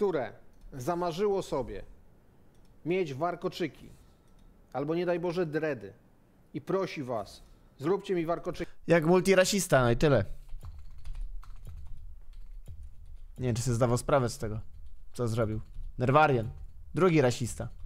które zamarzyło sobie mieć warkoczyki albo nie daj Boże dredy i prosi was, zróbcie mi warkoczyki. Jak multirasista, no i tyle. Nie wiem, czy sobie zdawał sprawę z tego, co zrobił. Nerwarian. Drugi rasista.